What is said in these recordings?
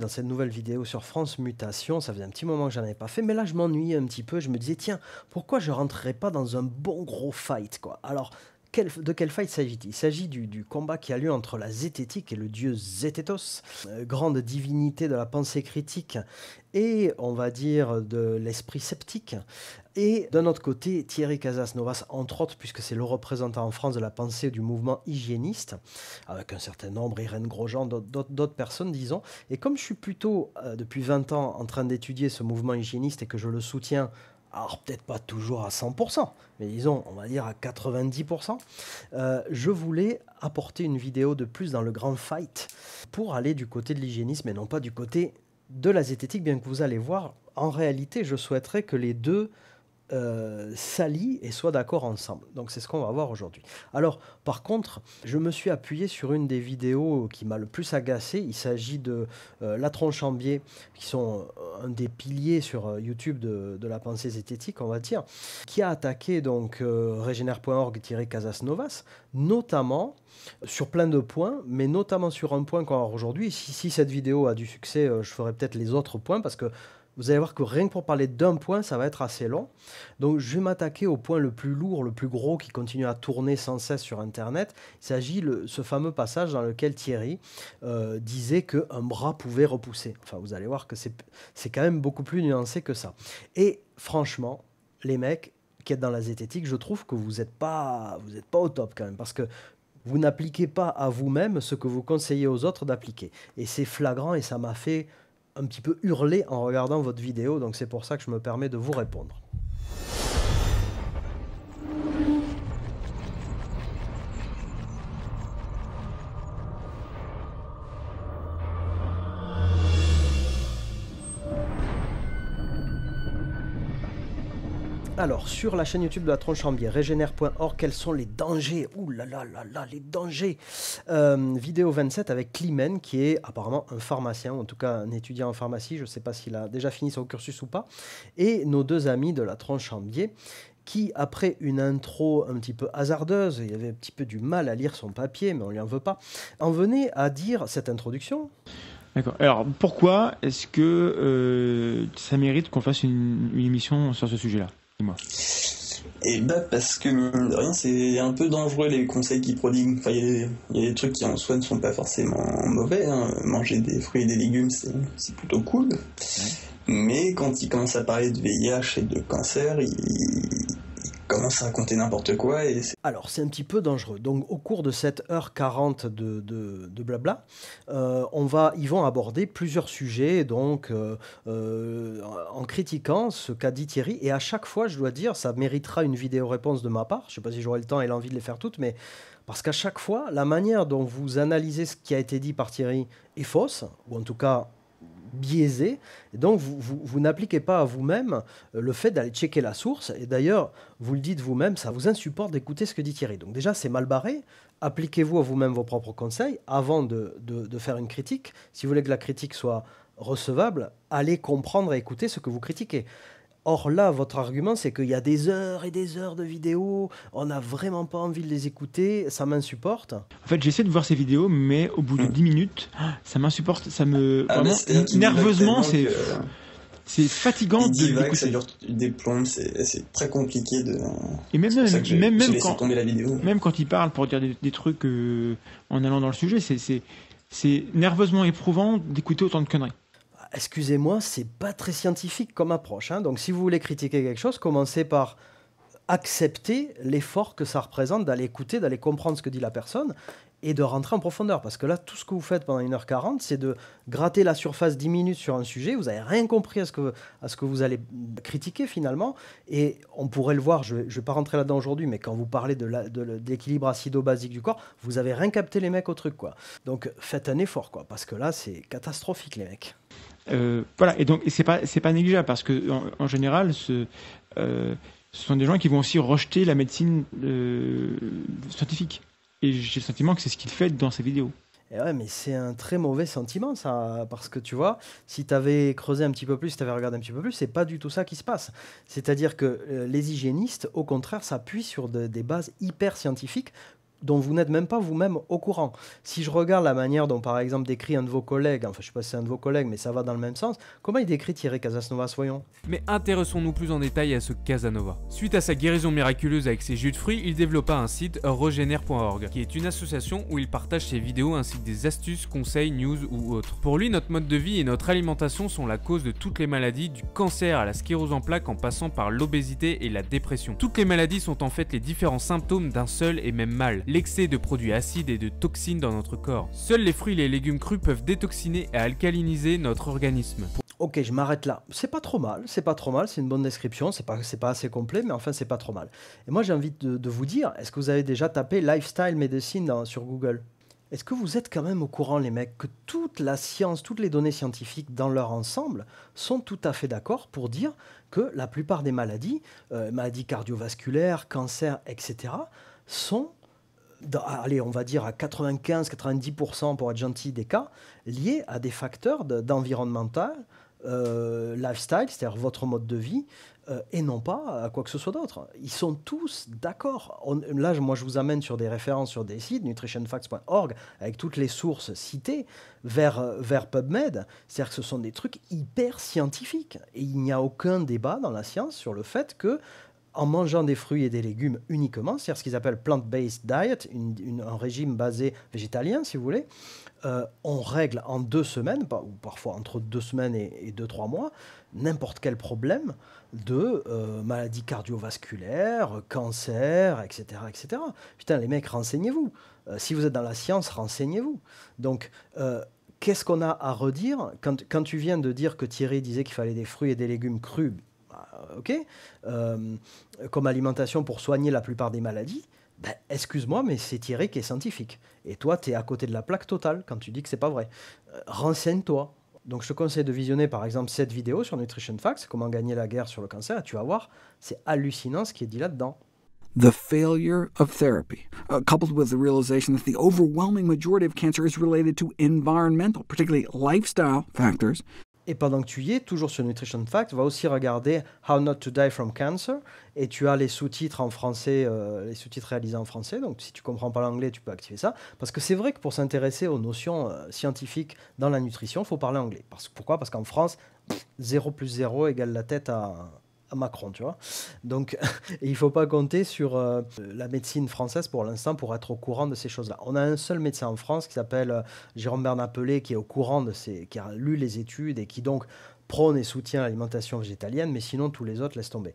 dans cette nouvelle vidéo sur France Mutation. Ça faisait un petit moment que j'en avais pas fait, mais là je m'ennuyais un petit peu. Je me disais, tiens, pourquoi je rentrerais pas dans un bon gros fight, quoi Alors, de quel fight s'agit-il Il s'agit du, combat qui a lieu entre la zététique et le dieu Zététos, euh, grande divinité de la pensée critique et, on va dire, de l'esprit sceptique, et d'un autre côté, Thierry novas entre autres, puisque c'est le représentant en France de la pensée du mouvement hygiéniste, avec un certain nombre, Irène Grosjean, d'autres personnes, disons. Et comme je suis plutôt, euh, depuis 20 ans, en train d'étudier ce mouvement hygiéniste et que je le soutiens alors peut-être pas toujours à 100%, mais disons, on va dire à 90%, euh, je voulais apporter une vidéo de plus dans le grand fight pour aller du côté de l'hygiénisme et non pas du côté de la zététique, bien que vous allez voir, en réalité, je souhaiterais que les deux euh, et soient d'accord ensemble. Donc c'est ce qu'on va voir aujourd'hui. Alors par contre, je me suis appuyé sur une des vidéos qui m'a le plus agacé. Il s'agit de euh, La Tronche en Biais, qui sont euh, un des piliers sur euh, YouTube de, la pensée zététique, on va dire, qui a attaqué donc casas casasnovas notamment sur plein de points, mais notamment sur un point qu'on va aujourd'hui. si, cette vidéo a du succès, je ferai peut-être les autres points parce que vous allez voir que rien que pour parler d'un point, ça va être assez long. Donc je vais m'attaquer au point le plus lourd, le plus gros qui continue à tourner sans cesse sur Internet. Il s'agit de ce fameux passage dans lequel Thierry euh, disait qu'un bras pouvait repousser. Enfin, vous allez voir que c'est quand même beaucoup plus nuancé que ça. Et franchement, les mecs qui êtes dans la zététique, je trouve que vous n'êtes pas, pas au top quand même. Parce que vous n'appliquez pas à vous-même ce que vous conseillez aux autres d'appliquer. Et c'est flagrant et ça m'a fait un petit peu hurlé en regardant votre vidéo, donc c'est pour ça que je me permets de vous répondre. Alors, sur la chaîne YouTube de la tronche en biais, régénère.org, quels sont les dangers Ouh là là là là, les dangers euh, Vidéo 27 avec Climen, qui est apparemment un pharmacien, ou en tout cas un étudiant en pharmacie, je ne sais pas s'il a déjà fini son cursus ou pas, et nos deux amis de la tronche en biais, qui, après une intro un petit peu hasardeuse, il avait un petit peu du mal à lire son papier, mais on lui en veut pas, en venait à dire cette introduction. D'accord. Alors pourquoi est-ce que euh, ça mérite qu'on fasse une, émission sur ce sujet-là et bah parce que de rien c'est un peu dangereux les conseils qu'ils prodiguent. Enfin il y, a des trucs qui en soi ne sont pas forcément mauvais. Hein. Manger des fruits et des légumes c'est plutôt cool. Mais quand ils commencent à parler de VIH et de cancer, ils, commence à compter n'importe quoi. Et Alors, c'est un petit peu dangereux. Donc, au cours de cette heure 40 de, de, blabla, euh, on va, ils vont aborder plusieurs sujets, donc, euh, euh, en critiquant ce qu'a dit Thierry. Et à chaque fois, je dois dire, ça méritera une vidéo-réponse de ma part. Je ne sais pas si j'aurai le temps et l'envie de les faire toutes, mais parce qu'à chaque fois, la manière dont vous analysez ce qui a été dit par Thierry est fausse, ou en tout cas biaisé. donc, vous, n'appliquez pas à vous-même euh, le fait d'aller checker la source. Et d'ailleurs, vous le dites vous-même, ça vous insupporte d'écouter ce que dit Thierry. Donc déjà, c'est mal barré. Appliquez-vous à vous-même vos propres conseils avant de faire une critique. Si vous voulez que la critique soit recevable, allez comprendre et écouter ce que vous critiquez. Or là, votre argument, c'est qu'il y a des heures et des heures de vidéos, on n'a vraiment pas envie de les écouter, ça m'insupporte. En fait, j'essaie de voir ces vidéos, mais au bout de 10 hmm. minutes, ça m'insupporte, ça me... Ah, nerveusement, c'est... C'est fatigant il des plombes, c'est très compliqué de. Et même même, même quand Même quand il parle pour dire des, trucs euh, en allant dans le sujet, c'est nerveusement éprouvant d'écouter autant de conneries excusez-moi, c'est pas très scientifique comme approche. Hein. Donc, si vous voulez critiquer quelque chose, commencez par accepter l'effort que ça représente d'aller écouter, d'aller comprendre ce que dit la personne et de rentrer en profondeur. Parce que là, tout ce que vous faites pendant 1h40, c'est de gratter la surface 10 minutes sur un sujet. Vous n'avez rien compris à ce, que, à ce que vous allez critiquer finalement. Et on pourrait le voir, je ne vais pas rentrer là-dedans aujourd'hui, mais quand vous parlez de l'équilibre acido-basique du corps, vous avez rien capté les mecs au truc. quoi. Donc faites un effort, quoi, parce que là, c'est catastrophique les mecs. Euh, voilà, et donc c'est pas c'est pas négligeable parce que en, général, ce, euh, ce sont des gens qui vont aussi rejeter la médecine euh, scientifique. Et j'ai le sentiment que c'est ce qu'il fait dans ses vidéos. Eh ouais, mais c'est un très mauvais sentiment, ça. Parce que tu vois, si tu avais creusé un petit peu plus, si tu avais regardé un petit peu plus, c'est pas du tout ça qui se passe. C'est-à-dire que les hygiénistes, au contraire, s'appuient sur des bases hyper scientifiques dont vous n'êtes même pas vous-même au courant. Si je regarde la manière dont, par exemple, décrit un de vos collègues, enfin, je sais pas si c'est un de vos collègues, mais ça va dans le même sens, comment il décrit Thierry Casanova, soyons Mais intéressons-nous plus en détail à ce Casanova. Suite à sa guérison miraculeuse avec ses jus de fruits, il développa un site Regener.org qui est une association où il partage ses vidéos ainsi que des astuces, conseils, news ou autres. Pour lui, notre mode de vie et notre alimentation sont la cause de toutes les maladies, du cancer à la sclérose en plaques en passant par l'obésité et la dépression. Toutes les maladies sont en fait les différents symptômes d'un seul et même mal l'excès de produits acides et de toxines dans notre corps. Seuls les fruits et les légumes crus peuvent détoxiner et alcaliniser notre organisme. Ok, je m'arrête là. C'est pas trop mal, c'est pas trop mal, c'est une bonne description, c'est pas, pas assez complet, mais enfin, c'est pas trop mal. Et moi, j'ai envie de, vous dire, est-ce que vous avez déjà tapé Lifestyle Medicine sur Google Est-ce que vous êtes quand même au courant, les mecs, que toute la science, toutes les données scientifiques dans leur ensemble sont tout à fait d'accord pour dire que la plupart des maladies, euh, maladies cardiovasculaires, cancers, etc., sont allez, on va dire à 95-90% pour être gentil des cas, liés à des facteurs d'environnemental, euh, lifestyle, c'est-à-dire votre mode de vie, euh, et non pas à quoi que ce soit d'autre. Ils sont tous d'accord. Là, moi, je vous amène sur des références sur des sites, nutritionfacts.org, avec toutes les sources citées, vers, euh, vers PubMed. C'est-à-dire que ce sont des trucs hyper scientifiques. Et il n'y a aucun débat dans la science sur le fait que en mangeant des fruits et des légumes uniquement, c'est-à-dire ce qu'ils appellent plant-based diet, un régime basé végétalien, si vous voulez, euh, on règle en deux semaines, ou parfois entre deux semaines et, deux, trois mois, n'importe quel problème de euh, maladies cardiovasculaires, cancer, etc., etc. Putain, les mecs, renseignez-vous. Euh, si vous êtes dans la science, renseignez-vous. Donc, qu'est-ce qu'on a à redire quand, tu viens de dire que Thierry disait qu'il fallait des fruits et des légumes crus euh, ok, euh, comme alimentation pour soigner la plupart des maladies, ben, excuse-moi, mais c'est Thierry qui est scientifique. Et toi, tu es à côté de la plaque totale quand tu dis que c'est pas vrai. Euh, renseigne-toi. Donc, je te conseille de visionner par exemple cette vidéo sur Nutrition Facts, comment gagner la guerre sur le cancer. Tu vas voir, c'est hallucinant ce qui est dit là-dedans. The failure of therapy, uh, coupled with the realization that the overwhelming majority of cancer is related to environmental, particularly lifestyle factors, et pendant que tu y es, toujours sur Nutrition Fact, va aussi regarder How Not to Die from Cancer. Et tu as les sous-titres en français, euh, les sous-titres réalisés en français. Donc si tu comprends pas l'anglais, tu peux activer ça. Parce que c'est vrai que pour s'intéresser aux notions euh, scientifiques dans la nutrition, il faut parler anglais. Parce, pourquoi Parce qu'en France, 0 plus 0 égale la tête à, Macron, tu vois. Donc, il faut pas compter sur euh, la médecine française pour l'instant pour être au courant de ces choses-là. On a un seul médecin en France qui s'appelle euh, Jérôme Bernapelé, qui est au courant de ces, qui a lu les études et qui donc prône et soutient l'alimentation végétalienne, mais sinon tous les autres laissent tomber.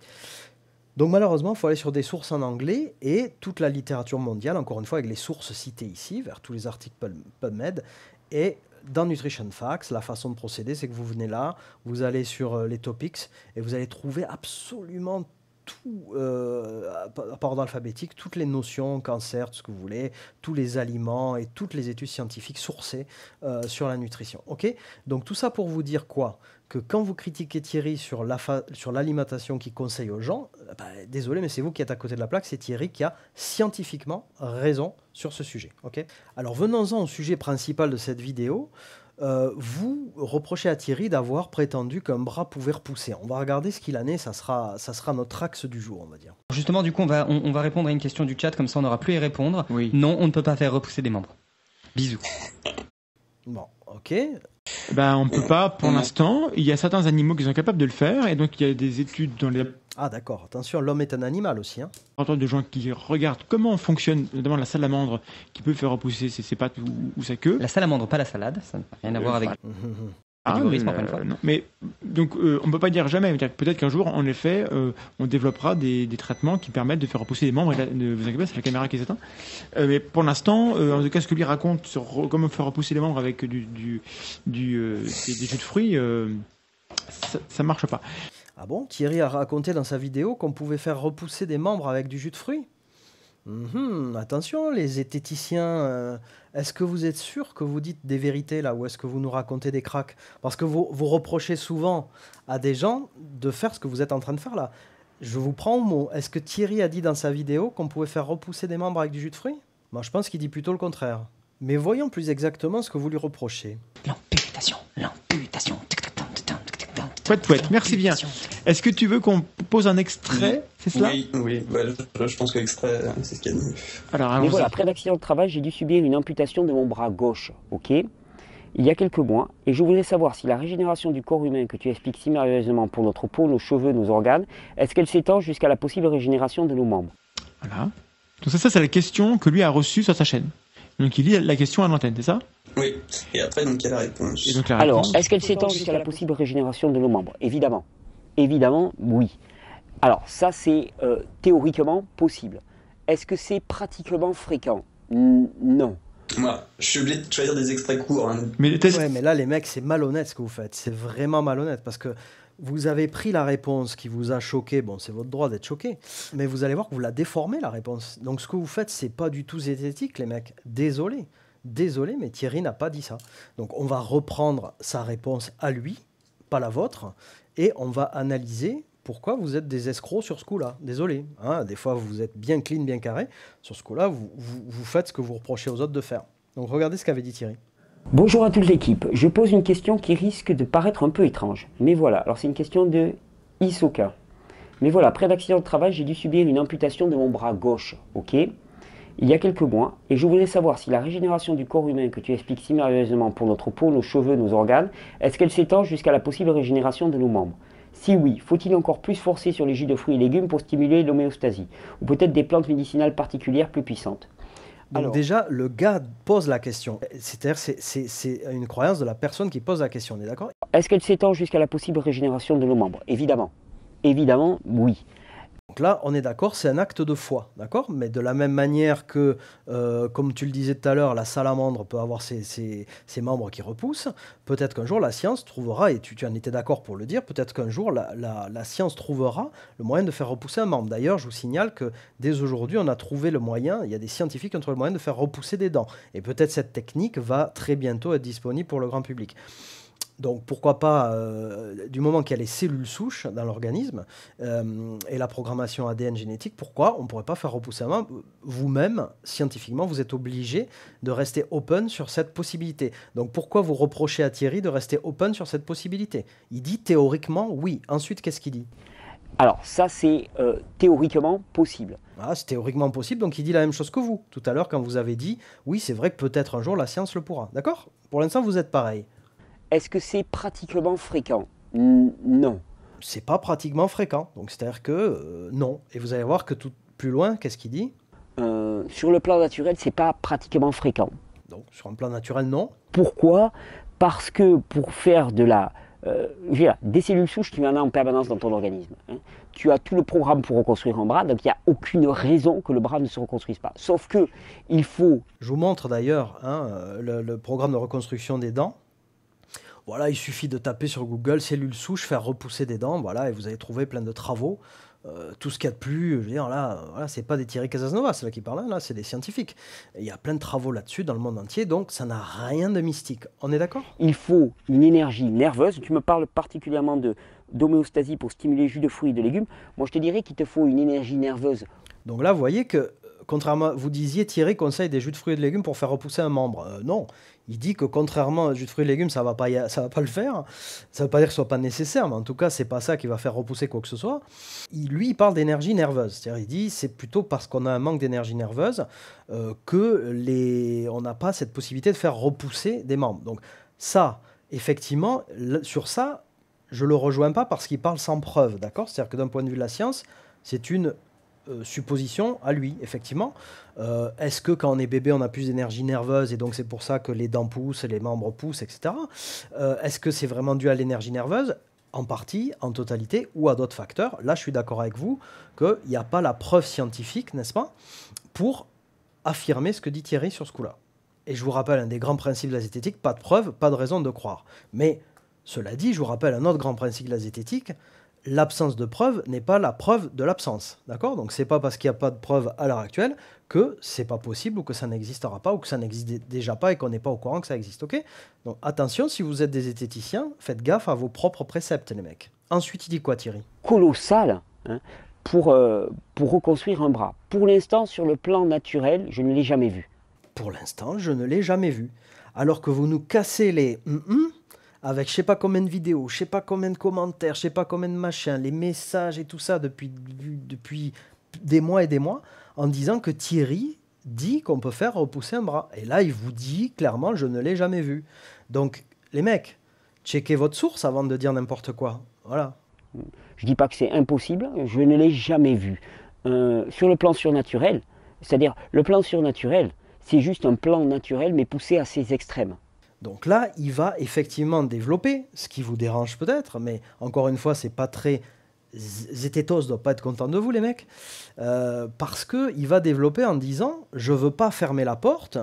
Donc malheureusement, il faut aller sur des sources en anglais et toute la littérature mondiale, encore une fois avec les sources citées ici, vers tous les articles PubMed, et dans Nutrition Facts, la façon de procéder, c'est que vous venez là, vous allez sur euh, les topics et vous allez trouver absolument tout, euh, par ordre alphabétique, toutes les notions, cancer, tout ce que vous voulez, tous les aliments et toutes les études scientifiques sourcées euh, sur la nutrition. Ok Donc tout ça pour vous dire quoi que quand vous critiquez Thierry sur l'alimentation qu'il conseille aux gens, euh, bah, désolé, mais c'est vous qui êtes à côté de la plaque, c'est Thierry qui a scientifiquement raison sur ce sujet. Alors venons-en au sujet principal de cette vidéo. Euh, vous reprochez à Thierry d'avoir prétendu qu'un bras pouvait repousser. On va regarder ce qu'il en est, ça sera, ça sera notre axe du jour, on va dire. Justement, du coup, on va, répondre à une question du chat, comme ça on n'aura plus à y répondre. Non, on ne peut pas faire repousser des membres. Bisous. Bon, ok. On ben, on peut pas pour l'instant. Il y a certains animaux qui sont capables de le faire, et donc il y a des études dans les. Ah d'accord, attention, l'homme est un animal aussi. Hein. De gens qui regardent comment fonctionne notamment la salamandre qui peut faire repousser ses, pattes ou, sa queue. La salamandre, pas la salade, ça n'a rien à euh, voir avec. Hum, hum, hum. Ah, euh, mais, donc euh, on peut pas dire jamais. Peut-être qu'un jour, en effet, euh, on développera des, des, traitements qui permettent de faire repousser les membres. vous inquiétez pas, c'est la caméra qui s'éteint. mais pour l'instant, en tout cas, ce que lui raconte sur comment faire repousser les membres avec du, du, du jus de fruits, ça, ça marche pas. Ah bon Thierry a raconté dans sa vidéo qu'on pouvait faire repousser des membres avec du jus de fruits Mhm, attention, les zététiciens, euh, est-ce que vous êtes sûr que vous dites des vérités là ou est-ce que vous nous racontez des cracks Parce que vous, vous reprochez souvent à des gens de faire ce que vous êtes en train de faire là. Je vous prends au mot. Est-ce que Thierry a dit dans sa vidéo qu'on pouvait faire repousser des membres avec du jus de fruits Moi, je pense qu'il dit plutôt le contraire. Mais voyons plus exactement ce que vous lui reprochez. L'amputation, l'amputation. Pouette, pouette, merci bien. Est-ce que tu veux qu'on pose un extrait C'est Oui, oui bah, je, pense que l'extrait, c'est ce qu'il y a de mieux. Alors, après l'accident de travail, j'ai dû subir une amputation de mon bras gauche, ok il y a quelques mois, et je voulais savoir si la régénération du corps humain que tu expliques si merveilleusement pour notre peau, nos cheveux, nos organes, est-ce qu'elle s'étend jusqu'à la possible régénération de nos membres Voilà. Donc ça, ça c'est la question que lui a reçue sur sa chaîne. Donc il lit la question à l'antenne, c'est ça oui, et après, donc, il y a la réponse. Alors, est-ce qu'elle s'étend jusqu'à la possible régénération de nos membres Évidemment. Évidemment, oui. Alors, ça, c'est euh, théoriquement possible. Est-ce que c'est pratiquement fréquent Non. Moi, je suis obligé de choisir des extraits courts. Hein. Mais, mais là, les mecs, c'est malhonnête ce que vous faites. C'est vraiment malhonnête parce que vous avez pris la réponse qui vous a choqué. Bon, c'est votre droit d'être choqué, mais vous allez voir que vous la déformez la réponse. Donc, ce que vous faites, c'est pas du tout zététique, les mecs. Désolé. Désolé, mais Thierry n'a pas dit ça. Donc on va reprendre sa réponse à lui, pas la vôtre, et on va analyser pourquoi vous êtes des escrocs sur ce coup-là. Désolé. Hein, des fois, vous êtes bien clean, bien carré. Sur ce coup-là, vous, faites ce que vous reprochez aux autres de faire. Donc regardez ce qu'avait dit Thierry. Bonjour à toute l'équipe. Je pose une question qui risque de paraître un peu étrange. Mais voilà, alors c'est une question de Isoka. Mais voilà, après l'accident de travail, j'ai dû subir une amputation de mon bras gauche. Ok il y a quelques mois et je voulais savoir si la régénération du corps humain que tu expliques si merveilleusement pour notre peau, nos cheveux, nos organes, est-ce qu'elle s'étend jusqu'à la possible régénération de nos membres si oui, faut-il encore plus forcer sur les jus de fruits et légumes pour stimuler l'homéostasie Ou peut-être des plantes médicinales particulières plus puissantes Alors, déjà, le gars pose la question. C'est-à-dire, c'est une croyance de la personne qui pose la question, on est d'accord Est-ce qu'elle s'étend jusqu'à la possible régénération de nos membres Évidemment. Évidemment, oui. Donc là, on est d'accord, c'est un acte de foi, d'accord Mais de la même manière que, euh, comme tu le disais tout à l'heure, la salamandre peut avoir ses, membres qui repoussent, peut-être qu'un jour la science trouvera, et tu, en étais d'accord pour le dire, peut-être qu'un jour la, la, science trouvera le moyen de faire repousser un membre. D'ailleurs, je vous signale que dès aujourd'hui, on a trouvé le moyen, il y a des scientifiques qui ont trouvé le moyen de faire repousser des dents. Et peut-être cette technique va très bientôt être disponible pour le grand public. Donc pourquoi pas, euh, du moment qu'il y a les cellules souches dans l'organisme euh, et la programmation ADN génétique, pourquoi on ne pourrait pas faire repousser Vous-même, scientifiquement, vous êtes obligé de rester open sur cette possibilité. Donc pourquoi vous reprochez à Thierry de rester open sur cette possibilité Il dit théoriquement oui. Ensuite, qu'est-ce qu'il dit alors ça, c'est euh, théoriquement possible. Ah, c'est théoriquement possible, donc il dit la même chose que vous, tout à l'heure quand vous avez dit, oui, c'est vrai que peut-être un jour la science le pourra. D'accord Pour l'instant, vous êtes pareil. Est-ce que c'est pratiquement fréquent Non. C'est pas pratiquement fréquent, donc c'est-à-dire que euh, non. Et vous allez voir que tout plus loin, qu'est-ce qu'il dit euh, Sur le plan naturel, c'est pas pratiquement fréquent. Donc sur un plan naturel, non. Pourquoi Parce que pour faire de la euh, des cellules souches, tu en as en permanence dans ton organisme. Hein. Tu as tout le programme pour reconstruire un bras, donc il n'y a aucune raison que le bras ne se reconstruise pas. Sauf que il faut. Je vous montre d'ailleurs hein, le programme de reconstruction des dents. Voilà, il suffit de taper sur Google cellule souches, faire repousser des dents, voilà, et vous allez trouver plein de travaux. Euh, tout ce qu'il y a de plus, je veux dire, là, c'est pas des Thierry Casanova, c'est là qui parle, hein, là, c'est des scientifiques. Il y a plein de travaux là-dessus dans le monde entier, donc ça n'a rien de mystique. On est d'accord Il faut une énergie nerveuse. Tu me parles particulièrement de d'homéostasie pour stimuler jus de fruits et de légumes. Moi, je te dirais qu'il te faut une énergie nerveuse. Donc là, vous voyez que, contrairement, vous disiez Thierry conseille des jus de fruits et de légumes pour faire repousser un membre. Euh, non, il dit que contrairement au jus de fruits et légumes, ça ne va, pas ça va pas le faire. Ça ne veut pas dire que ce soit pas nécessaire, mais en tout cas, c'est pas ça qui va faire repousser quoi que ce soit. Il, lui, il parle d'énergie nerveuse. C'est-à-dire, il dit c'est plutôt parce qu'on a un manque d'énergie nerveuse euh, que les, on n'a pas cette possibilité de faire repousser des membres. Donc ça, effectivement, sur ça, je le rejoins pas parce qu'il parle sans preuve, d'accord C'est-à-dire que d'un point de vue de la science, c'est une euh, supposition à lui, effectivement. Euh, est-ce que quand on est bébé, on a plus d'énergie nerveuse et donc c'est pour ça que les dents poussent, les membres poussent, etc. Euh, est-ce que c'est vraiment dû à l'énergie nerveuse en partie, en totalité ou à d'autres facteurs Là, je suis d'accord avec vous qu'il n'y a pas la preuve scientifique, n'est-ce pas, pour affirmer ce que dit Thierry sur ce coup-là. Et je vous rappelle un des grands principes de la zététique, pas de preuve, pas de raison de croire. Mais cela dit, je vous rappelle un autre grand principe de la zététique, l'absence de preuve n'est pas la preuve de l'absence. D'accord Donc c'est pas parce qu'il n'y a pas de preuve à l'heure actuelle que c'est pas possible ou que ça n'existera pas ou que ça n'existe déjà pas et qu'on n'est pas au courant que ça existe. Ok Donc attention, si vous êtes des esthéticiens, faites gaffe à vos propres préceptes, les mecs. Ensuite, il dit quoi, Thierry Colossal hein, pour, euh, pour reconstruire un bras. Pour l'instant, sur le plan naturel, je ne l'ai jamais vu. Pour l'instant, je ne l'ai jamais vu. Alors que vous nous cassez les avec je sais pas combien de vidéos, je sais pas combien de commentaires, je sais pas combien de machins, les messages et tout ça depuis, depuis des mois et des mois, en disant que Thierry dit qu'on peut faire repousser un bras. Et là, il vous dit clairement, je ne l'ai jamais vu. Donc, les mecs, checkez votre source avant de dire n'importe quoi. Voilà. Je dis pas que c'est impossible, je ne l'ai jamais vu. Euh, sur le plan surnaturel, c'est-à-dire le plan surnaturel, c'est juste un plan naturel mais poussé à ses extrêmes. Donc là, il va effectivement développer, ce qui vous dérange peut-être, mais encore une fois, c'est pas très ne doit pas être content de vous, les mecs, euh, parce qu'il va développer en disant Je veux pas fermer la porte,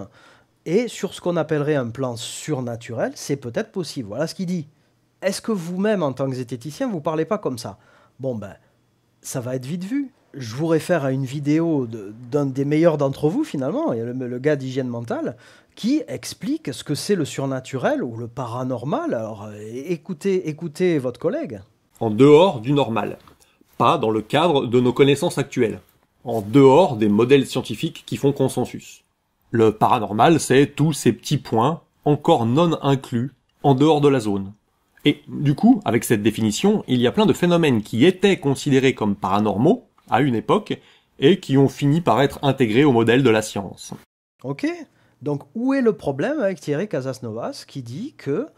et sur ce qu'on appellerait un plan surnaturel, c'est peut-être possible. Voilà ce qu'il dit. Est-ce que vous-même, en tant que zététicien, vous parlez pas comme ça Bon, ben, ça va être vite vu. Je vous réfère à une vidéo d'un des meilleurs d'entre vous, finalement, le gars d'hygiène mentale, qui explique ce que c'est le surnaturel ou le paranormal. Alors écoutez, écoutez votre collègue. En dehors du normal, pas dans le cadre de nos connaissances actuelles, en dehors des modèles scientifiques qui font consensus. Le paranormal, c'est tous ces petits points encore non inclus en dehors de la zone. Et du coup, avec cette définition, il y a plein de phénomènes qui étaient considérés comme paranormaux à une époque et qui ont fini par être intégrés au modèle de la science. Ok, donc où est le problème avec Thierry Casasnovas qui dit que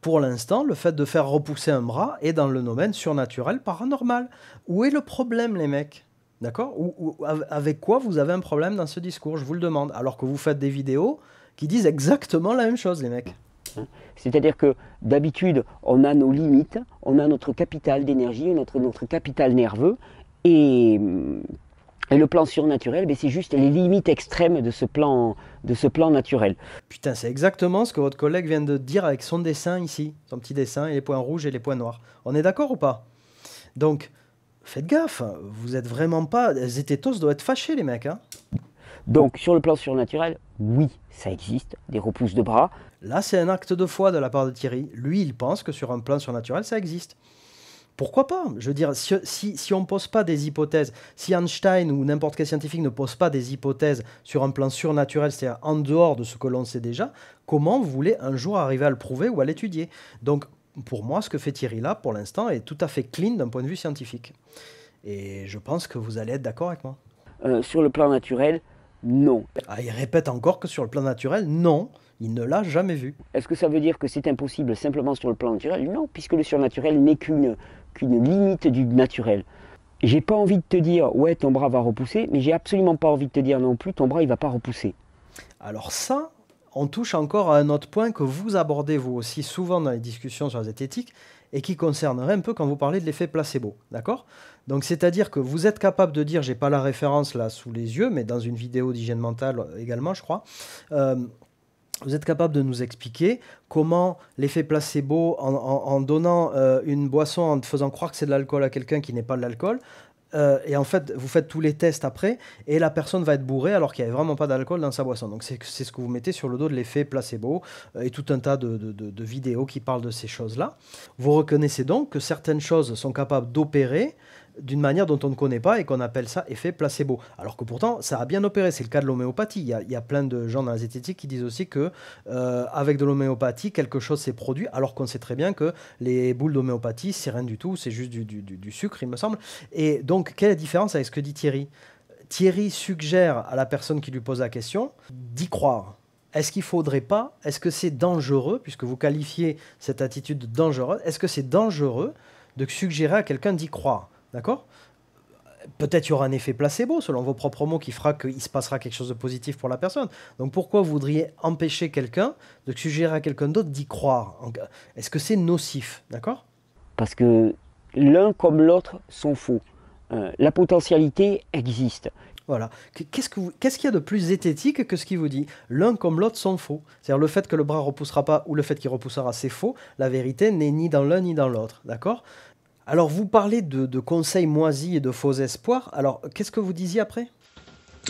pour l'instant, le fait de faire repousser un bras est dans le domaine surnaturel paranormal. Où est le problème, les mecs D'accord Avec quoi vous avez un problème dans ce discours Je vous le demande. Alors que vous faites des vidéos qui disent exactement la même chose, les mecs. C'est-à-dire que d'habitude, on a nos limites, on a notre capital d'énergie, notre, notre capital nerveux, et et le plan surnaturel, ben, c'est juste les limites extrêmes de ce plan, de ce plan naturel. Putain, c'est exactement ce que votre collègue vient de dire avec son dessin ici, son petit dessin, et les points rouges et les points noirs. On est d'accord ou pas Donc, faites gaffe, hein, vous êtes vraiment pas... Zététos doit être fâché, les mecs. Hein. Donc, sur le plan surnaturel, oui, ça existe, des repousses de bras. Là, c'est un acte de foi de la part de Thierry. Lui, il pense que sur un plan surnaturel, ça existe pourquoi pas Je veux dire, si, on ne pose pas des hypothèses, si Einstein ou n'importe quel scientifique ne pose pas des hypothèses sur un plan surnaturel, c'est-à-dire en dehors de ce que l'on sait déjà, comment vous voulez un jour arriver à le prouver ou à l'étudier Donc, pour moi, ce que fait Thierry là, pour l'instant, est tout à fait clean d'un point de vue scientifique. Et je pense que vous allez être d'accord avec moi. Euh, sur le plan naturel, non. Ah, il répète encore que sur le plan naturel, non. Il ne l'a jamais vu. Est-ce que ça veut dire que c'est impossible simplement sur le plan naturel Non, puisque le surnaturel n'est qu'une qu'une limite du naturel. J'ai pas envie de te dire ouais ton bras va repousser, mais j'ai absolument pas envie de te dire non plus ton bras il va pas repousser. Alors ça, on touche encore à un autre point que vous abordez vous aussi souvent dans les discussions sur la zététique et qui concernerait un peu quand vous parlez de l'effet placebo, d'accord Donc c'est-à-dire que vous êtes capable de dire, j'ai pas la référence là sous les yeux, mais dans une vidéo d'hygiène mentale également, je crois, euh, vous êtes capable de nous expliquer comment l'effet placebo, en, donnant euh, une boisson, en faisant croire que c'est de l'alcool à quelqu'un qui n'est pas de l'alcool, euh, et en fait, vous faites tous les tests après, et la personne va être bourrée alors qu'il n'y avait vraiment pas d'alcool dans sa boisson. Donc c'est ce que vous mettez sur le dos de l'effet placebo, euh, et tout un tas de, vidéos qui parlent de ces choses-là. Vous reconnaissez donc que certaines choses sont capables d'opérer d'une manière dont on ne connaît pas et qu'on appelle ça effet placebo. Alors que pourtant, ça a bien opéré. C'est le cas de l'homéopathie. Il y, a, plein de gens dans la zététique qui disent aussi que euh, avec de l'homéopathie, quelque chose s'est produit, alors qu'on sait très bien que les boules d'homéopathie, c'est rien du tout, c'est juste du, sucre, il me semble. Et donc, quelle est la différence avec ce que dit Thierry Thierry suggère à la personne qui lui pose la question d'y croire. Est-ce qu'il faudrait pas Est-ce que c'est dangereux, puisque vous qualifiez cette attitude de dangereuse Est-ce que c'est dangereux de suggérer à quelqu'un d'y croire D'accord Peut-être y aura un effet placebo, selon vos propres mots, qui fera qu'il se passera quelque chose de positif pour la personne. Donc pourquoi vous voudriez empêcher quelqu'un de suggérer à quelqu'un d'autre d'y croire Est-ce que c'est nocif D'accord Parce que l'un comme l'autre sont faux. Euh, la potentialité existe. Voilà. Qu'est-ce qu'il y a de plus zététique que ce qui vous dit L'un comme l'autre sont faux. C'est-à-dire le fait que le bras repoussera pas ou le fait qu'il repoussera, c'est faux. La vérité n'est ni dans l'un ni dans l'autre. D'accord alors, vous parlez de, conseils moisis et de faux espoirs. Alors, qu'est-ce que vous disiez après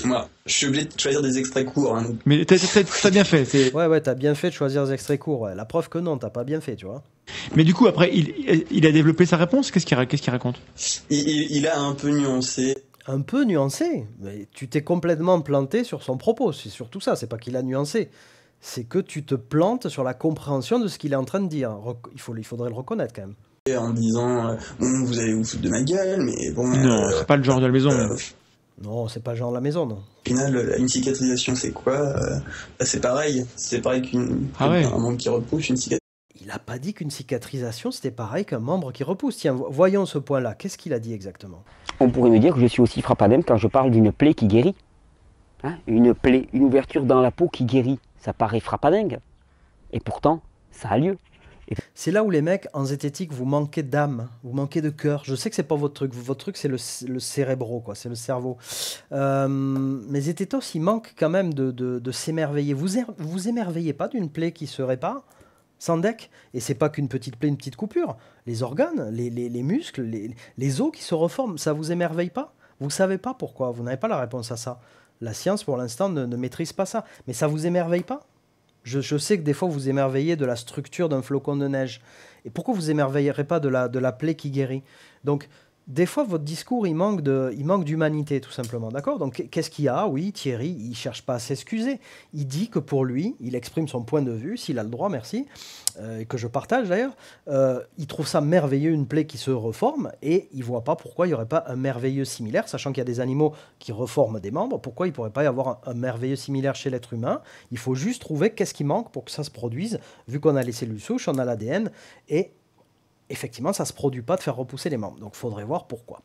Moi, Je suis obligé de choisir des extraits courts. Hein. Mais t'as, bien fait. Ouais, ouais, t'as bien fait de choisir des extraits courts. La preuve que non, t'as pas bien fait, tu vois. Mais du coup, après, il, a développé sa réponse. Qu'est-ce qu'il, raconte il, a un peu nuancé. Un peu nuancé Mais tu t'es complètement planté sur son propos. C'est surtout ça. C'est pas qu'il a nuancé. C'est que tu te plantes sur la compréhension de ce qu'il est en train de dire. Il, faut, il faudrait le reconnaître quand même en disant euh, bon vous allez vous foutre de ma gueule mais bon non euh, c'est pas le genre de la maison euh, non, c'est pas le genre de la maison, non. Au final, une cicatrisation, c'est quoi bah, C'est pareil. C'est pareil ah qu'un membre qui repousse, une cicatrisation. Il a pas dit qu'une cicatrisation, c'était pareil qu'un membre qui repousse. Tiens, voyons ce point-là. Qu'est-ce qu'il a dit exactement On pourrait me dire que je suis aussi frappadème quand je parle d'une plaie qui guérit. Hein, une plaie, une ouverture dans la peau qui guérit. Ça paraît frappadingue. Et pourtant, ça a lieu. C'est là où les mecs, en zététique, vous manquez d'âme, vous manquez de cœur. Je sais que c'est pas votre truc. Votre truc, c'est le, cérébro, quoi. C'est le cerveau. Euh, mais zététos, il manque quand même de, s'émerveiller. Vous, ne er, vous émerveillez pas d'une plaie qui se répare sans deck. Et c'est pas qu'une petite plaie, une petite coupure. Les organes, les, muscles, les, os qui se reforment, ça vous émerveille pas Vous savez pas pourquoi Vous n'avez pas la réponse à ça. La science, pour l'instant, ne, maîtrise pas ça. Mais ça vous émerveille pas je, sais que des fois vous émerveillez de la structure d'un flocon de neige. Et pourquoi vous émerveillerez pas de la, de la plaie qui guérit Donc des fois, votre discours, il manque de, il manque d'humanité, tout simplement, d'accord Donc, qu'est-ce qu'il y a Oui, Thierry, il cherche pas à s'excuser. Il dit que pour lui, il exprime son point de vue, s'il a le droit, merci, euh, que je partage d'ailleurs. Euh, il trouve ça merveilleux, une plaie qui se reforme, et il voit pas pourquoi il y aurait pas un merveilleux similaire, sachant qu'il y a des animaux qui reforment des membres. Pourquoi il pourrait pas y avoir un, un merveilleux similaire chez l'être humain Il faut juste trouver qu'est-ce qui manque pour que ça se produise, vu qu'on a les cellules souches, on a l'ADN, et effectivement, ça ne se produit pas de faire repousser les membres. Donc, faudrait voir pourquoi.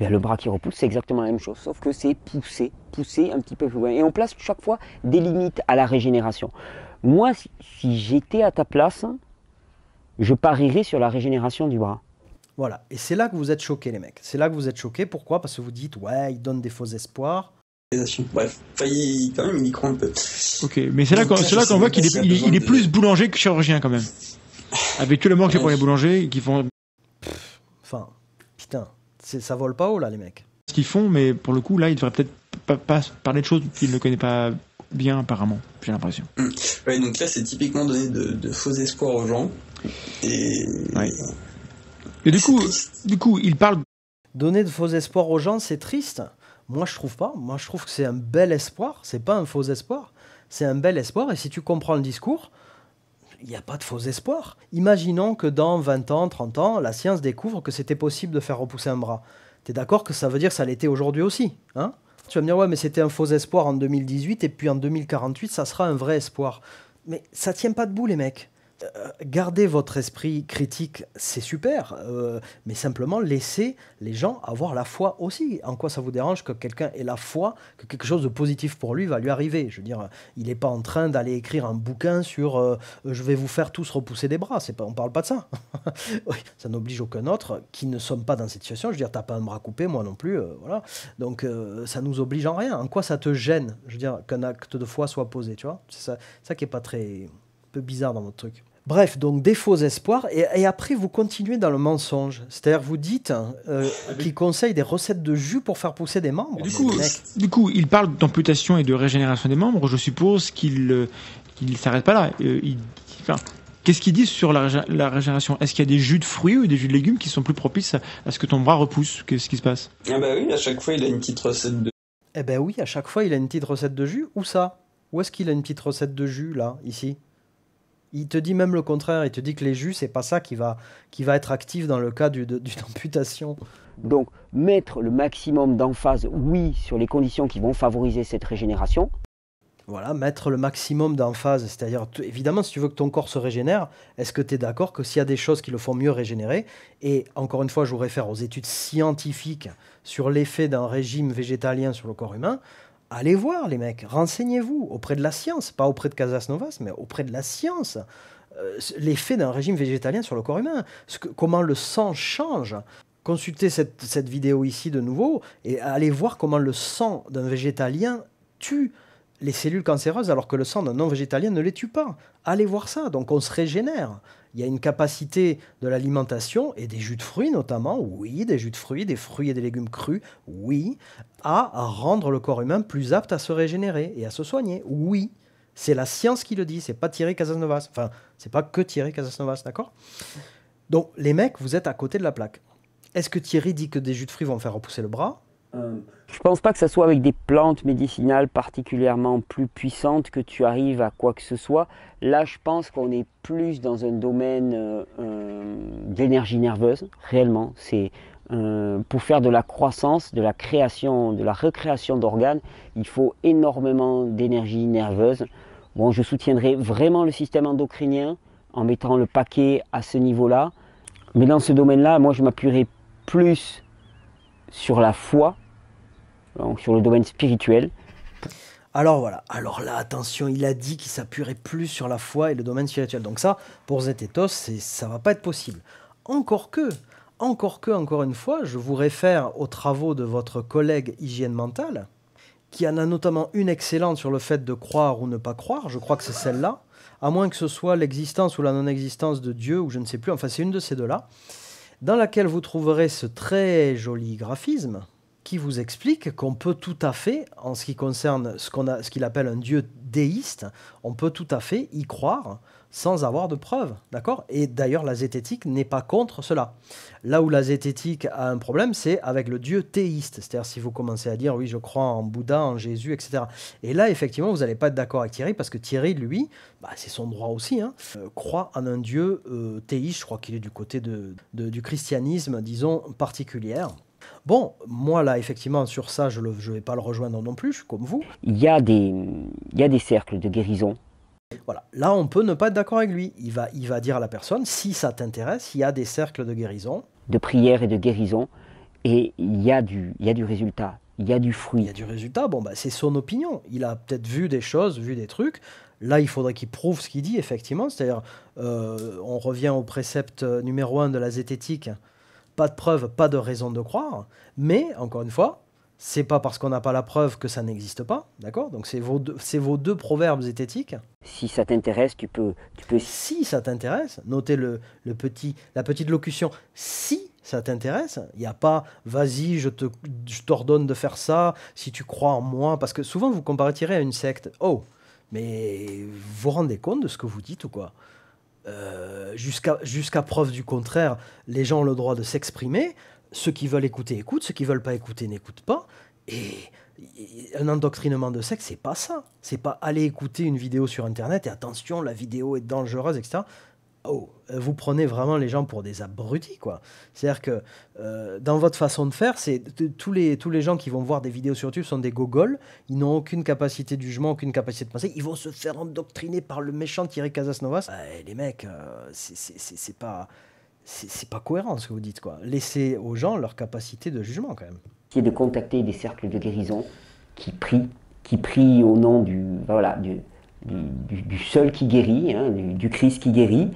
Ben, le bras qui repousse, c'est exactement la même chose, sauf que c'est poussé, poussé un petit peu plus loin. Et on place chaque fois des limites à la régénération. Moi, si, j'étais à ta place, je parierais sur la régénération du bras. Voilà, et c'est là que vous êtes choqués, les mecs. C'est là que vous êtes choqués, pourquoi Parce que vous dites, ouais, il donne des faux espoirs. Bref, il, même, Ok, mais c'est là qu'on voit qu'il est plus boulanger que chirurgien, quand même. Avec tout le manque qui pour les boulangers qui font. enfin, putain, ça vole pas haut là, les mecs. Ce qu'ils font, mais pour le coup, là, ils devraient peut-être pas, parler de choses qu'ils ne connaissent pas bien, apparemment, j'ai l'impression. Ouais, donc là, c'est typiquement donner de, faux espoirs aux gens. Et. Et du coup, du coup, ils parlent. Donner de faux espoirs aux gens, c'est triste. Moi, je trouve pas. Moi, je trouve que c'est un bel espoir. C'est pas un faux espoir. C'est un bel espoir. Et si tu comprends le discours, il n'y a pas de faux espoir. Imaginons que dans 20 ans, 30 ans, la science découvre que c'était possible de faire repousser un bras. T'es d'accord que ça veut dire que ça l'était aujourd'hui aussi hein Tu vas me dire, ouais, mais c'était un faux espoir en 2018 et puis en 2048, ça sera un vrai espoir. Mais ça tient pas debout, les mecs. Euh, garder votre esprit critique, c'est super, euh, mais simplement laisser les gens avoir la foi aussi. En quoi ça vous dérange que quelqu'un ait la foi que quelque chose de positif pour lui va lui arriver Je veux dire, il n'est pas en train d'aller écrire un bouquin sur euh, je vais vous faire tous repousser des bras. Pas, on ne parle pas de ça. ça n'oblige aucun autre qui ne sommes pas dans cette situation. Je veux dire, tu n'as pas un bras coupé, moi non plus, voilà. Donc ça nous oblige en rien. En quoi ça te gêne Je veux dire qu'un acte de foi soit posé, tu vois C'est ça, qui est pas très peu bizarre dans votre truc. Bref, donc des faux espoirs. Et, après, vous continuez dans le mensonge. C'est-à-dire, vous dites hein, euh, ah, qu'il conseille des recettes de jus pour faire pousser des membres. Du coup, il parle d'amputation et de régénération des membres. Je suppose qu'il ne euh, s'arrête pas là. Euh, qu'est-ce qu'il dit sur la, régénération Est-ce qu'il y a des jus de fruits ou des jus de légumes qui sont plus propices à, ce que ton bras repousse Qu'est-ce qui se passe Ah bah oui, à chaque fois, il a une petite recette de... Eh ben oui, à chaque fois, il a une petite recette de jus. Où ça Où est-ce qu'il a une petite recette de jus, là, ici il te dit même le contraire. Il te dit que les jus, c'est pas ça qui va, qui va être actif dans le cas d'une amputation. Donc, mettre le maximum d'emphase, oui, sur les conditions qui vont favoriser cette régénération. Voilà, mettre le maximum d'emphase. C'est-à-dire, évidemment, si tu veux que ton corps se régénère, est-ce que tu es d'accord que s'il y a des choses qui le font mieux régénérer, et encore une fois, je vous réfère aux études scientifiques sur l'effet d'un régime végétalien sur le corps humain, allez voir les mecs, renseignez-vous auprès de la science, pas auprès de Casas Novas, mais auprès de la science. Euh, L'effet d'un régime végétalien sur le corps humain, comment le sang change. Consultez cette, cette, vidéo ici de nouveau et allez voir comment le sang d'un végétalien tue les cellules cancéreuses alors que le sang d'un non-végétalien ne les tue pas. Allez voir ça, donc on se régénère il y a une capacité de l'alimentation et des jus de fruits notamment, oui, des jus de fruits, des fruits et des légumes crus, oui, à rendre le corps humain plus apte à se régénérer et à se soigner, oui. C'est la science qui le dit, c'est pas Thierry Casasnovas. Enfin, c'est pas que Thierry Casasnovas, d'accord Donc, les mecs, vous êtes à côté de la plaque. Est-ce que Thierry dit que des jus de fruits vont faire repousser le bras euh, je ne pense pas que ce soit avec des plantes médicinales particulièrement plus puissantes que tu arrives à quoi que ce soit. Là, je pense qu'on est plus dans un domaine euh, euh, d'énergie nerveuse, réellement. C'est pour faire de la croissance, de la création, de la recréation d'organes, il faut énormément d'énergie nerveuse. Bon, je soutiendrai vraiment le système endocrinien en mettant le paquet à ce niveau-là. Mais dans ce domaine-là, moi, je m'appuierai plus sur la foi euh, sur le domaine spirituel. Alors voilà, alors là, attention, il a dit qu'il s'appuierait plus sur la foi et le domaine spirituel. Donc ça, pour Zetetos, ça va pas être possible. Encore que, encore que, encore une fois, je vous réfère aux travaux de votre collègue Hygiène Mentale, qui en a notamment une excellente sur le fait de croire ou ne pas croire, je crois que c'est celle-là, à moins que ce soit l'existence ou la non-existence de Dieu, ou je ne sais plus, enfin c'est une de ces deux-là, dans laquelle vous trouverez ce très joli graphisme, qui vous explique qu'on peut tout à fait, en ce qui concerne ce qu'on a, ce qu'il appelle un dieu déiste, on peut tout à fait y croire sans avoir de preuves, d'accord Et d'ailleurs, la zététique n'est pas contre cela. Là où la zététique a un problème, c'est avec le dieu théiste, c'est-à-dire si vous commencez à dire oui, je crois en Bouddha, en Jésus, etc. Et là, effectivement, vous n'allez pas être d'accord avec Thierry parce que Thierry, lui, bah, c'est son droit aussi, hein, euh, croit en un dieu euh, théiste. Je crois qu'il est du côté du christianisme, disons particulière. Bon, moi là, effectivement, sur ça, je ne vais pas le rejoindre non plus, je suis comme vous. Il y, a des, il y a des cercles de guérison. Voilà, là, on peut ne pas être d'accord avec lui. Il va, dire à la personne, si ça t'intéresse, il y a des cercles de guérison. De prière et de guérison, et il y a du, y a du résultat, il y a du fruit. Il y a du résultat, bon, bah, c'est son opinion. Il a peut-être vu des choses, vu des trucs. Là, il faudrait qu'il prouve ce qu'il dit, effectivement. C'est-à-dire, euh, on revient au précepte numéro un de la zététique. Pas de preuve, pas de raison de croire. Mais, encore une fois, c'est pas parce qu'on n'a pas la preuve que ça n'existe pas, d'accord Donc c'est vos, deux, proverbes zététiques. Si ça t'intéresse, tu peux, tu peux... Si ça t'intéresse, notez le, petit, la petite locution « si » ça t'intéresse. Il n'y a pas « vas-y, je t'ordonne de faire ça, si tu crois en moi », parce que souvent vous comparatirez à une secte. « Oh, mais vous vous rendez compte de ce que vous dites ou quoi ?» Euh, jusqu'à preuve du contraire, les gens ont le droit de s'exprimer. Ceux qui veulent écouter écoutent, ceux qui veulent pas écouter n'écoutent pas. Et un endoctrinement de sexe, c'est pas ça. C'est pas aller écouter une vidéo sur Internet et attention, la vidéo est dangereuse, etc oh, vous prenez vraiment les gens pour des abrutis, quoi. C'est-à-dire que euh, dans votre façon de faire, c'est tous les, tous les gens qui vont voir des vidéos sur YouTube sont des gogoles, ils n'ont aucune capacité de jugement, aucune capacité de penser. ils vont se faire endoctriner par le méchant Thierry Casasnovas. les mecs, euh, c'est pas... C'est pas cohérent ce que vous dites, quoi. Laissez aux gens leur capacité de jugement, quand même. C'est de contacter des cercles de guérison qui prient, qui prient au nom du, voilà, du, du, seul qui guérit, hein, du Christ qui guérit,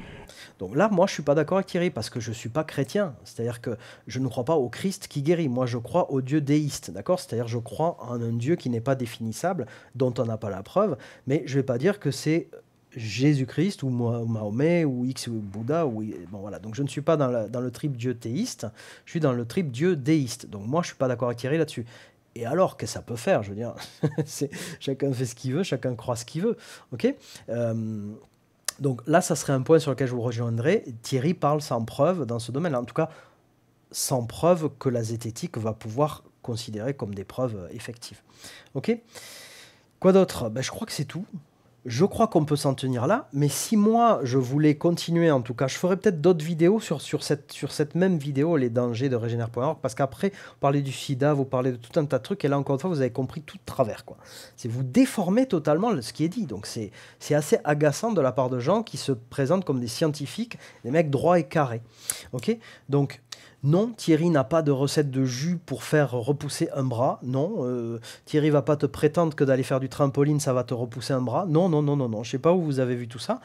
donc là, moi, je suis pas d'accord avec Thierry parce que je suis pas chrétien. C'est-à-dire que je ne crois pas au Christ qui guérit. Moi, je crois au Dieu déiste, d'accord C'est-à-dire je crois en un Dieu qui n'est pas définissable, dont on n'a pas la preuve, mais je vais pas dire que c'est Jésus-Christ ou Mahomet ou X ou Bouddha ou bon voilà donc je ne suis pas dans, le trip dieu théiste je suis dans le trip dieu déiste donc moi je suis pas d'accord avec Thierry là-dessus et alors que ça peut faire je veux dire chacun fait ce qu'il veut chacun croit ce qu'il veut ok euh, donc là, ça serait un point sur lequel je vous rejoindrai. Thierry parle sans preuve dans ce domaine en tout cas sans preuve que la zététique va pouvoir considérer comme des preuves effectives. Ok Quoi d'autre ben, Je crois que c'est tout je crois qu'on peut s'en tenir là, mais si moi je voulais continuer, en tout cas, je ferais peut-être d'autres vidéos sur, sur, cette, sur cette même vidéo, les dangers de régénère.org, parce qu'après, vous parlez du sida, vous parlez de tout un tas de trucs, et là encore une fois, vous avez compris tout de travers. quoi. C'est vous déformez totalement ce qui est dit, donc c'est, c'est assez agaçant de la part de gens qui se présentent comme des scientifiques, des mecs droits et carrés. Ok Donc non, Thierry n'a pas de recette de jus pour faire repousser un bras. Non, euh, Thierry va pas te prétendre que d'aller faire du trampoline, ça va te repousser un bras. Non, non, non, non, non. Je sais pas où vous avez vu tout ça.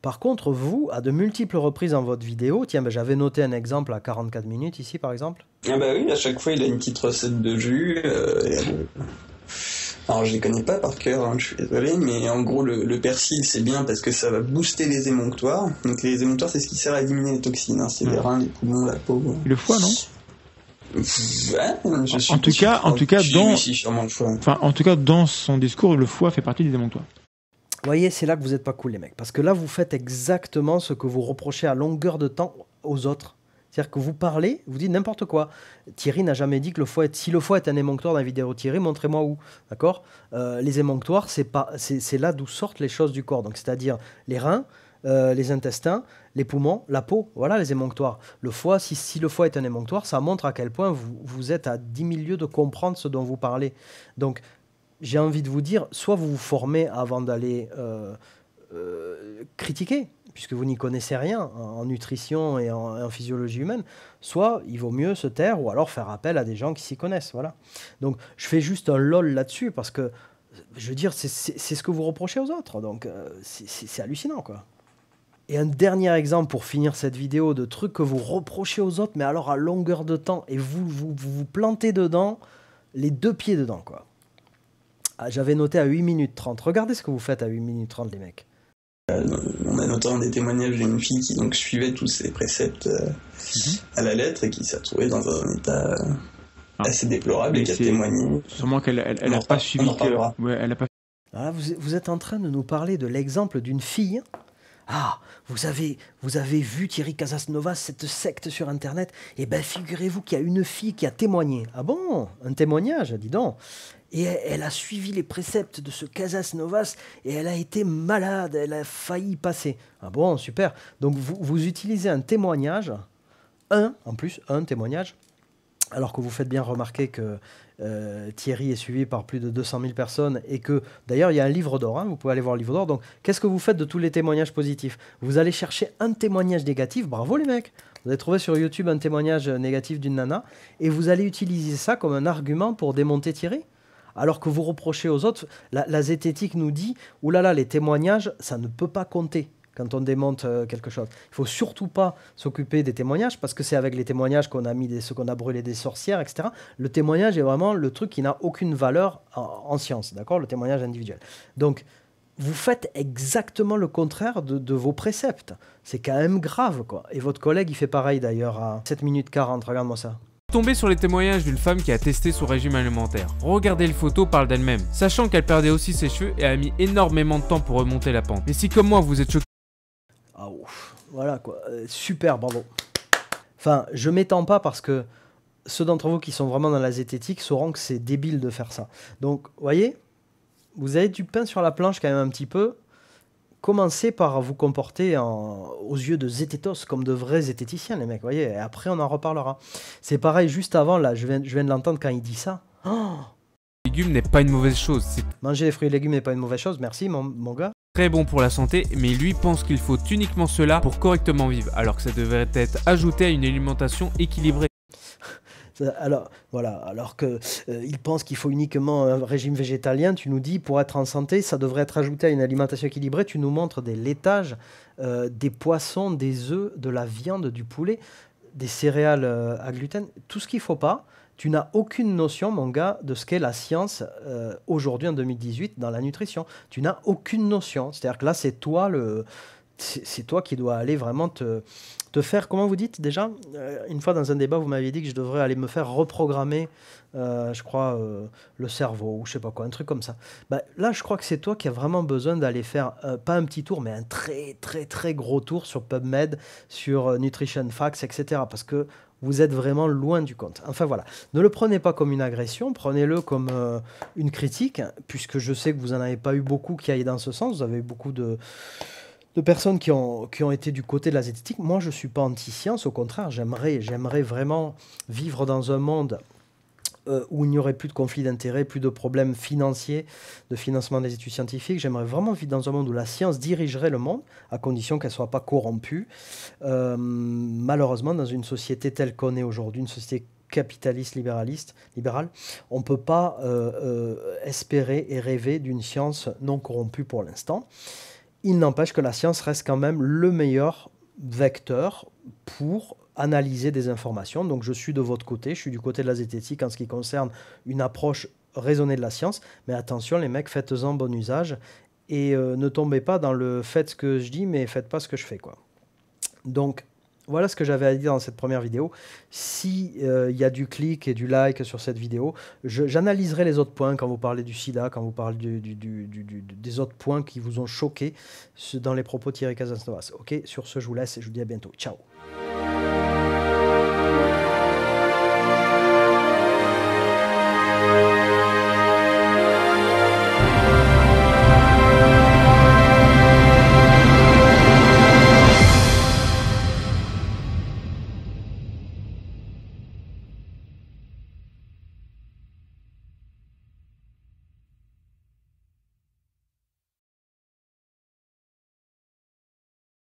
Par contre, vous, à de multiples reprises en votre vidéo, tiens, ben, j'avais noté un exemple à 44 minutes ici, par exemple. Ah bah oui, à chaque fois, il a une petite recette de jus. Euh, alors je les connais pas par cœur, hein, je suis désolé, mais en gros le, persil c'est bien parce que ça va booster les émonctoires. Donc les émonctoires c'est ce qui sert à éliminer les toxines, hein, c'est les hmm. reins, les poumons, la peau. Le foie non en, tout cas, en tout cas, dans, en tout cas, dans son discours, le foie fait partie des émonctoires. Vous voyez, c'est là que vous n'êtes pas cool, les mecs. Parce que là, vous faites exactement ce que vous reprochez à longueur de temps aux autres. C'est-à-dire que vous parlez, vous dites n'importe quoi. Thierry n'a jamais dit que le foie est... Si le foie est un émonctoire dans la vidéo Thierry, montrez-moi où. D'accord euh, Les émonctoires, c'est, pas... c'est, là d'où sortent les choses du corps. Donc, c'est-à-dire les reins, euh, les intestins, les poumons, la peau. Voilà les émonctoires. Le foie, si, le foie est un émonctoire, ça montre à quel point vous, êtes à 10 000 lieues de comprendre ce dont vous parlez. Donc, j'ai envie de vous dire, soit vous vous formez avant d'aller euh, critiquer puisque vous n'y connaissez rien en nutrition et en, physiologie humaine, soit il vaut mieux se taire ou alors faire appel à des gens qui s'y connaissent. Voilà. Donc je fais juste un lol là-dessus parce que, je veux dire, c'est ce que vous reprochez aux autres. Donc euh, c'est hallucinant, quoi. Et un dernier exemple pour finir cette vidéo de trucs que vous reprochez aux autres, mais alors à longueur de temps, et vous vous, plantez dedans, les deux pieds dedans, quoi. Ah, j'avais noté à 8 minutes 30. Regardez ce que vous faites à 8 minutes 30, les mecs. Euh, on a notamment des témoignages d'une fille qui donc suivait tous ces préceptes euh, mhm. à la lettre et qui s'est retrouvée dans un état ah. assez déplorable et qui a témoigné. Sûrement qu'elle n'a pas, suivi. Ah, vous, êtes en train de nous parler de l'exemple d'une fille. Ah, vous avez, vous avez vu Thierry Casasnovas, cette secte sur Internet Eh bien, figurez-vous qu'il y a une fille qui a témoigné. Ah bon Un témoignage, dis donc et elle, a suivi les préceptes de ce Casas Novas et elle a été malade, elle a failli passer. Ah bon, super. Donc vous, utilisez un témoignage, un en plus, un témoignage, alors que vous faites bien remarquer que euh, Thierry est suivi par plus de 200 000 personnes et que d'ailleurs il y a un livre d'or, hein, vous pouvez aller voir le livre d'or. Donc qu'est-ce que vous faites de tous les témoignages positifs Vous allez chercher un témoignage négatif, bravo les mecs Vous allez trouver sur YouTube un témoignage négatif d'une nana et vous allez utiliser ça comme un argument pour démonter Thierry alors que vous reprochez aux autres. La, zététique nous dit, oulala, les témoignages, ça ne peut pas compter quand on démonte euh, quelque chose. Il faut surtout pas s'occuper des témoignages parce que c'est avec les témoignages qu'on a mis a brûlé des sorcières, etc. Le témoignage est vraiment le truc qui n'a aucune valeur en, science, d'accord Le témoignage individuel. Donc, vous faites exactement le contraire de, de vos préceptes. C'est quand même grave, quoi. Et votre collègue, il fait pareil d'ailleurs à 7 minutes 40, regarde-moi ça tombé sur les témoignages d'une femme qui a testé son régime alimentaire. Regardez les photos parle d'elle-même, sachant qu'elle perdait aussi ses cheveux et a mis énormément de temps pour remonter la pente. Mais si comme moi vous êtes choqué... Ah ouf, voilà quoi, euh, super, bravo. Enfin, je m'étends pas parce que ceux d'entre vous qui sont vraiment dans la zététique sauront que c'est débile de faire ça. Donc, voyez, vous avez du pain sur la planche quand même un petit peu commencez par vous comporter en, aux yeux de zététos comme de vrais zététiciens, les mecs, voyez. Et après, on en reparlera. C'est pareil, juste avant, là, je viens, de l'entendre quand il dit ça. Oh légumes n'est pas une mauvaise chose. Manger des fruits et légumes n'est pas une mauvaise chose, merci mon, mon gars. Très bon pour la santé, mais lui pense qu'il faut uniquement cela pour correctement vivre, alors que ça devrait être ajouté à une alimentation équilibrée. Euh, alors, voilà, alors que euh, il pense qu'il faut uniquement un régime végétalien, tu nous dis, pour être en santé, ça devrait être ajouté à une alimentation équilibrée. Tu nous montres des laitages, euh, des poissons, des œufs, de la viande, du poulet, des céréales à gluten, tout ce qu'il faut pas. Tu n'as aucune notion, mon gars, de ce qu'est la science aujourd'hui en 2018 dans la nutrition. Tu n'as aucune notion. C'est-à-dire que là, c'est toi le c'est toi qui dois aller vraiment te, faire, comment vous dites déjà euh, Une fois dans un débat, vous m'aviez dit que je devrais aller me faire reprogrammer, euh, je crois, euh, le cerveau ou je sais pas quoi, un truc comme ça. Bah, là, je crois que c'est toi qui as vraiment besoin d'aller faire, pas un petit tour, mais un très très très gros tour sur PubMed, sur Nutrition Facts, etc. Parce que vous êtes vraiment loin du compte. Enfin voilà, ne le prenez pas comme une agression, prenez-le comme une critique, puisque je sais que vous n'en avez pas eu beaucoup qui aillent dans ce sens, vous avez eu beaucoup de, de personnes qui ont, été du côté de la zététique. Moi, je ne suis pas anti-science, au contraire, j'aimerais, j'aimerais vraiment vivre dans un monde euh, où il n'y aurait plus de conflits d'intérêts, plus de problèmes financiers, de financement des études scientifiques. J'aimerais vraiment vivre dans un monde où la science dirigerait le monde, à condition qu'elle ne soit pas corrompue. Euh, malheureusement, dans une société telle qu'on est aujourd'hui, une société capitaliste libéraliste, libérale, on ne peut pas euh, espérer et rêver d'une science non corrompue pour l'instant. Il n'empêche que la science reste quand même le meilleur vecteur pour analyser des informations. Donc je suis de votre côté, je suis du côté de la zététique en ce qui concerne une approche raisonnée de la science. Mais attention les mecs, faites-en bon usage et euh, ne tombez pas dans le fait ce que je dis mais faites pas ce que je fais. quoi. Donc voilà ce que j'avais à dire dans cette première vidéo. Si euh, il y a du clic et du like sur cette vidéo, j'analyserai les autres points quand vous parlez du sida, quand vous parlez des autres points qui vous ont choqué dans les propos de Thierry Casasnovas. Ok, sur ce, je vous laisse et je vous dis à bientôt. Ciao.